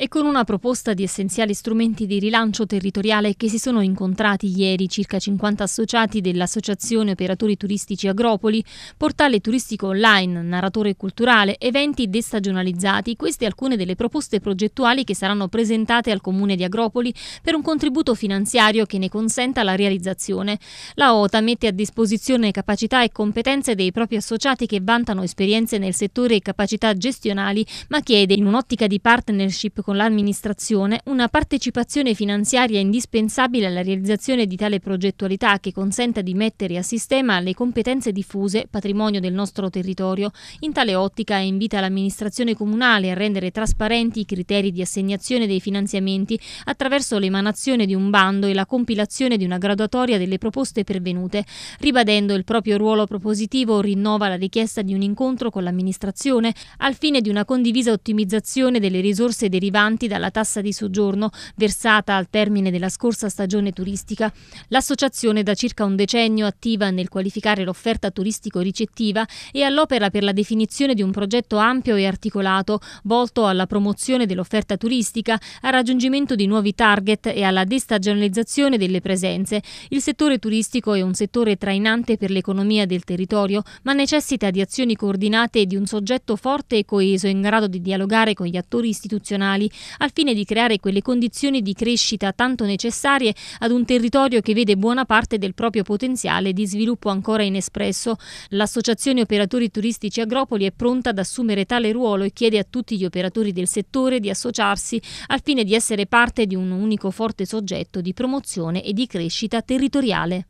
E con una proposta di essenziali strumenti di rilancio territoriale che si sono incontrati ieri circa 50 associati dell'Associazione Operatori Turistici Agropoli, portale turistico online, narratore culturale, eventi destagionalizzati, queste alcune delle proposte progettuali che saranno presentate al Comune di Agropoli per un contributo finanziario che ne consenta la realizzazione. La OTA mette a disposizione capacità e competenze dei propri associati che vantano esperienze nel settore e capacità gestionali, ma chiede in un'ottica di partnership con l'amministrazione una partecipazione finanziaria indispensabile alla realizzazione di tale progettualità che consenta di mettere a sistema le competenze diffuse, patrimonio del nostro territorio. In tale ottica invita l'amministrazione comunale a rendere trasparenti i criteri di assegnazione dei finanziamenti attraverso l'emanazione di un bando e la compilazione di una graduatoria delle proposte pervenute. Ribadendo il proprio ruolo propositivo, rinnova la richiesta di un incontro con l'amministrazione al fine di una condivisa ottimizzazione delle risorse derivate derivanti dalla tassa di soggiorno versata al termine della scorsa stagione turistica, l'associazione da circa un decennio attiva nel qualificare l'offerta turistico-ricettiva e all'opera per la definizione di un progetto ampio e articolato volto alla promozione dell'offerta turistica, al raggiungimento di nuovi target e alla destagionalizzazione delle presenze. Il settore turistico è un settore trainante per l'economia del territorio, ma necessita di azioni coordinate e di un soggetto forte e coeso in grado di dialogare con gli attori istituzionali al fine di creare quelle condizioni di crescita tanto necessarie ad un territorio che vede buona parte del proprio potenziale di sviluppo ancora inespresso. L'Associazione Operatori Turistici Agropoli è pronta ad assumere tale ruolo e chiede a tutti gli operatori del settore di associarsi al fine di essere parte di un unico forte soggetto di promozione e di crescita territoriale.